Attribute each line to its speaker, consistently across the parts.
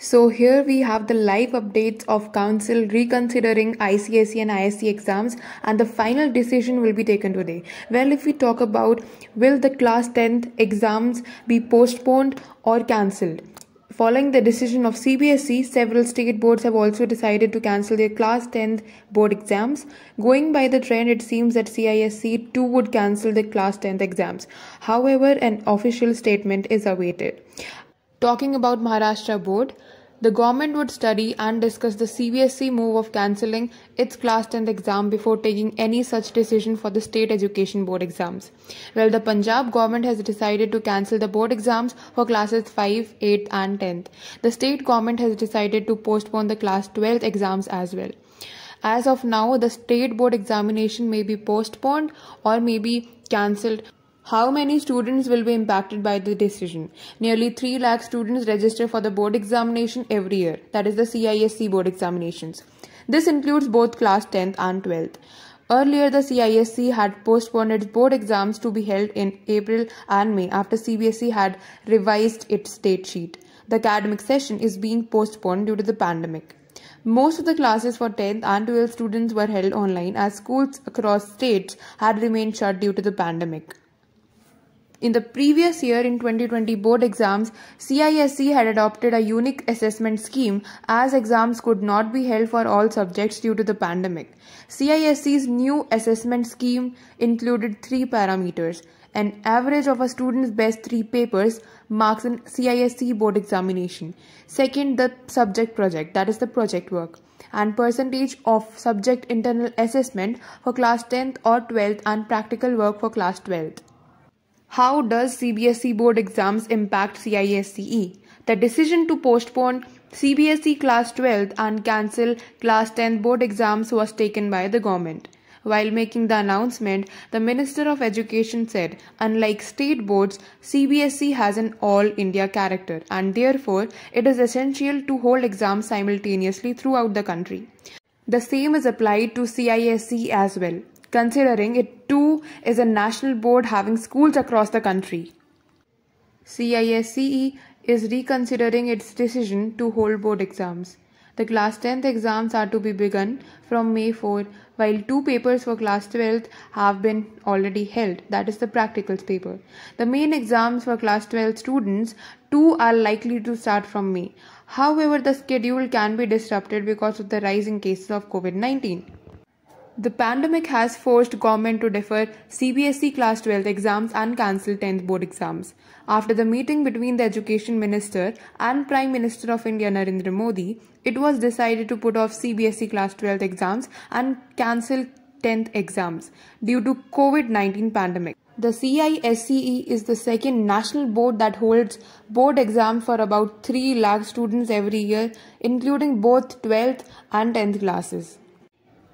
Speaker 1: So here we have the live updates of council reconsidering ICSE and ISC exams and the final decision will be taken today. Well, if we talk about will the class 10th exams be postponed or cancelled? Following the decision of CBSE, several state boards have also decided to cancel their Class 10 board exams. Going by the trend, it seems that CISC too would cancel the Class 10 exams. However, an official statement is awaited. Talking about Maharashtra Board, the government would study and discuss the CBSE move of cancelling its class 10th exam before taking any such decision for the state education board exams. Well, the Punjab government has decided to cancel the board exams for classes 5, 8 and 10th. The state government has decided to postpone the class 12th exams as well. As of now, the state board examination may be postponed or may be cancelled how many students will be impacted by the decision? Nearly 3 lakh students register for the board examination every year, that is the CISC board examinations. This includes both class 10th and 12th. Earlier, the CISC had postponed its board exams to be held in April and May after CBSE had revised its state sheet. The academic session is being postponed due to the pandemic. Most of the classes for 10th and 12th students were held online as schools across states had remained shut due to the pandemic. In the previous year, in 2020 board exams, CISC had adopted a unique assessment scheme as exams could not be held for all subjects due to the pandemic. CISC's new assessment scheme included three parameters an average of a student's best three papers marks in CISC board examination. Second, the subject project, that is the project work, and percentage of subject internal assessment for class 10th or 12th and practical work for class 12th. How does CBSE board exams impact CISCE? The decision to postpone CBSE Class 12 and cancel Class 10 board exams was taken by the government. While making the announcement, the Minister of Education said, unlike state boards, CBSE has an all India character and therefore it is essential to hold exams simultaneously throughout the country. The same is applied to CISC as well considering it too is a national board having schools across the country. CISCE is reconsidering its decision to hold board exams. The class 10th exams are to be begun from May 4, while two papers for class 12th have been already held, that is the practicals paper. The main exams for class 12 students, two are likely to start from May. However, the schedule can be disrupted because of the rising cases of COVID 19. The pandemic has forced government to defer CBSE class 12 exams and cancel 10th board exams. After the meeting between the education minister and prime minister of India Narendra Modi, it was decided to put off CBSE class 12 exams and cancel 10th exams due to COVID-19 pandemic. The CISCE is the second national board that holds board exams for about 3 lakh students every year including both 12th and 10th classes.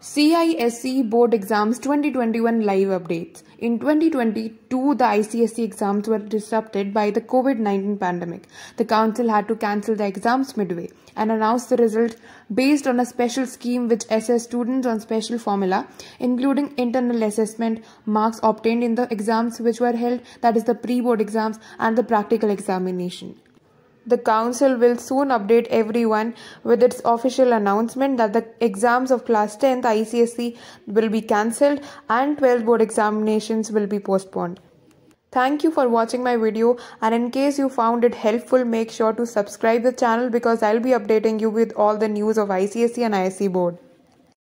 Speaker 1: CISE Board Exams 2021 Live Updates. In 2022, the ICSE exams were disrupted by the COVID 19 pandemic. The Council had to cancel the exams midway and announced the result based on a special scheme which assess students on special formula, including internal assessment marks obtained in the exams which were held, that is, the pre board exams and the practical examination. The council will soon update everyone with its official announcement that the exams of class 10th ICSE will be cancelled and 12 board examinations will be postponed. Thank you for watching my video and in case you found it helpful make sure to subscribe the channel because I'll be updating you with all the news of ICSE and ISC board.